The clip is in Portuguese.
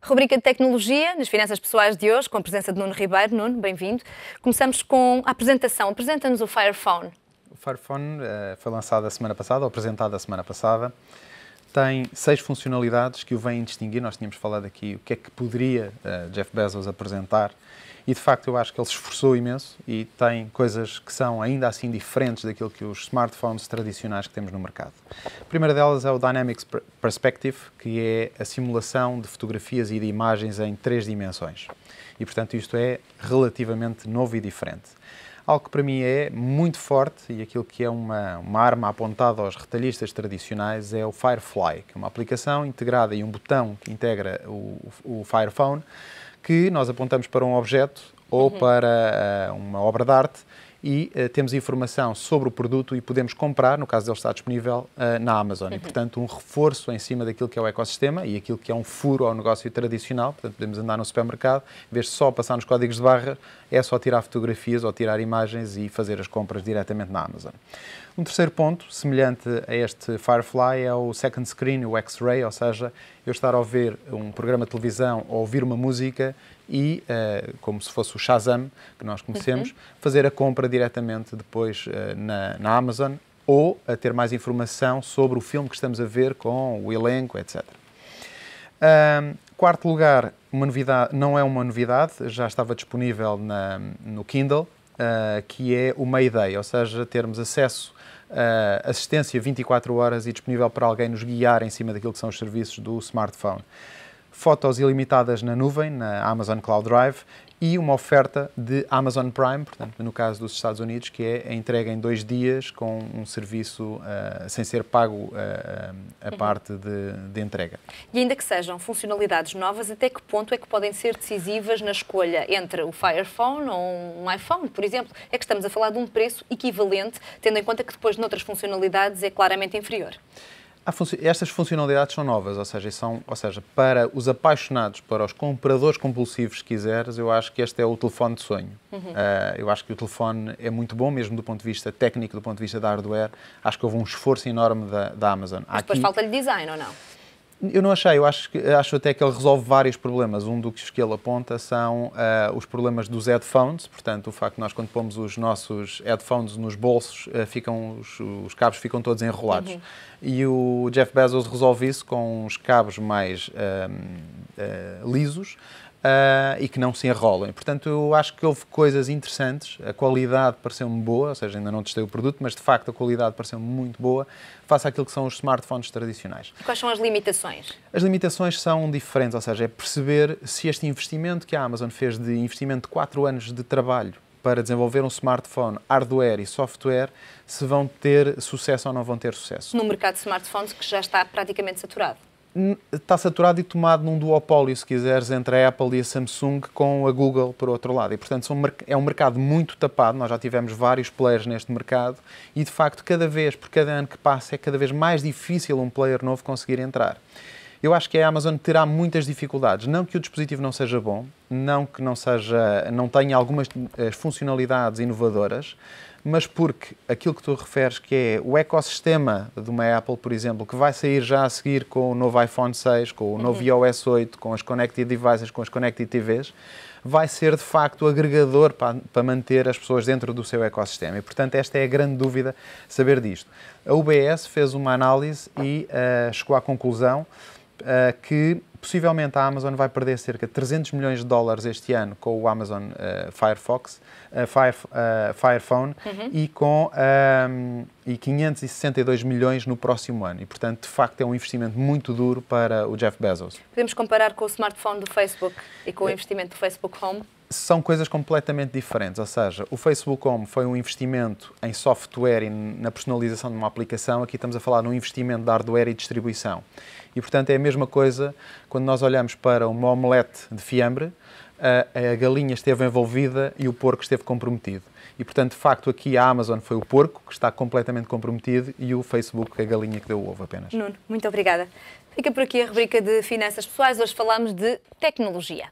Rubrica de Tecnologia, nas Finanças Pessoais de hoje, com a presença de Nuno Ribeiro. Nuno, bem-vindo. Começamos com a apresentação. Apresenta-nos o Fire Phone. O Fire Phone uh, eh, foi lançado a semana passada, ou apresentado a semana passada tem seis funcionalidades que o vêm distinguir. Nós tínhamos falado aqui o que é que poderia uh, Jeff Bezos apresentar e de facto eu acho que ele se esforçou imenso e tem coisas que são ainda assim diferentes daquilo que os smartphones tradicionais que temos no mercado. A primeira delas é o Dynamics Perspective, que é a simulação de fotografias e de imagens em três dimensões. E portanto isto é relativamente novo e diferente algo que para mim é muito forte e aquilo que é uma, uma arma apontada aos retalhistas tradicionais é o Firefly, que é uma aplicação integrada e um botão que integra o, o Firephone, que nós apontamos para um objeto ou uhum. para uh, uma obra de arte e uh, temos informação sobre o produto e podemos comprar, no caso dele estar disponível uh, na Amazon. Uhum. E, portanto, um reforço em cima daquilo que é o ecossistema e aquilo que é um furo ao negócio tradicional. Portanto, podemos andar no supermercado, em vez de só passar nos códigos de barra, é só tirar fotografias ou tirar imagens e fazer as compras diretamente na Amazon. Um terceiro ponto, semelhante a este Firefly, é o second screen, o X-ray, ou seja, eu estar a ver um programa de televisão ou ouvir uma música e, uh, como se fosse o Shazam, que nós conhecemos, uhum. fazer a compra diretamente depois uh, na, na Amazon ou a ter mais informação sobre o filme que estamos a ver com o elenco, etc. Um, quarto lugar, uma novidade, não é uma novidade, já estava disponível na, no Kindle, uh, que é o Mayday, ou seja, termos acesso Uh, assistência 24 horas e disponível para alguém nos guiar em cima daquilo que são os serviços do smartphone fotos ilimitadas na nuvem, na Amazon Cloud Drive, e uma oferta de Amazon Prime, portanto, no caso dos Estados Unidos, que é a entrega em dois dias com um serviço uh, sem ser pago uh, a uhum. parte de, de, entrega. E ainda que sejam funcionalidades novas, até que ponto é que podem ser decisivas na escolha entre o Fire Phone ou um iPhone, por exemplo? É que estamos a falar de um preço equivalente, tendo em conta que depois noutras funcionalidades é claramente inferior estas funcionalidades são novas, ou seja, são, ou seja, para os apaixonados, para os compradores compulsivos, se quiseres, eu acho que este é o telefone de sonho. Uhum. Uh, eu acho que o telefone é muito bom, mesmo do ponto de vista técnico, do ponto de vista da hardware. Acho que houve um esforço enorme da, da Amazon. Mas Aqui, depois falta-lhe design, ou não? Eu não achei, eu acho, que, acho até que ele resolve vários problemas. Um dos que ele aponta são uh, os problemas dos headphones, portanto, o facto de nós, quando pomos os nossos headphones nos bolsos, uh, ficam os, os, cabos ficam todos enrolados. Uhum. E o Jeff Bezos resolve isso com uns cabos mais uh, lisos uh, e que não se enrolem. Portanto, eu acho que houve coisas interessantes, a qualidade pareceu-me boa, ou seja, ainda não testei o produto, mas de facto a qualidade pareceu-me muito boa face àquilo que são os smartphones tradicionais. Quais são as limitações? As limitações são diferentes, ou seja, é perceber se este investimento que a Amazon fez de investimento de 4 anos de trabalho para desenvolver um smartphone, hardware e software, se vão ter sucesso ou não vão ter sucesso. No mercado de smartphones que já está praticamente saturado está saturado e tomado num duopólio, se quiseres, entre a Apple e a Samsung com a Google por outro lado. E, portanto, é um mercado muito tapado. Nós já tivemos vários players neste mercado e, de facto, cada vez, por cada ano que passa, é cada vez mais difícil um player novo conseguir entrar. Eu acho que a Amazon terá muitas dificuldades. Não que o dispositivo não seja bom, não que não, seja, não tenha algumas eh, funcionalidades inovadoras, mas porque aquilo que tu referes, que é o ecossistema de uma Apple, por exemplo, que vai sair já a seguir com o novo iPhone 6, com o novo uhum. iOS 8, com as Connected Devices, com as Connected TVs, vai ser de facto agregador para, para manter as pessoas dentro do seu ecossistema. E, portanto, esta é a grande dúvida saber disto. A UBS fez uma análise e uh, chegou à conclusão uh, que possivelmente a Amazon vai perder cerca de 300 milhões de dólares este ano com o Amazon uh, Firefox, uh, eh, Fire, uh, Fire Phone uhum. e com um, ehm, e 562 milhões no próximo ano. E, portanto, de facto, é um investimento muito duro para o Jeff Bezos. Podemos comparar com o smartphone do Facebook e com o é. investimento do Facebook Home? são coisas completamente diferentes. Ou seja, o Facebook Home foi um investimento em software e na personalização de uma aplicação. Aqui estamos a falar de um investimento de hardware e distribuição. E, portanto, é a mesma coisa quando nós olhamos para uma omelete de fiambre, a, eh, a galinha esteve envolvida e o porco esteve comprometido. E, portanto, de facto, aqui a Amazon foi o porco que está completamente comprometido e o Facebook, a galinha que deu o ovo apenas. Nuno, muito obrigada. Fica por aqui a rubrica de Finanças Pessoais. Hoje falamos de tecnologia.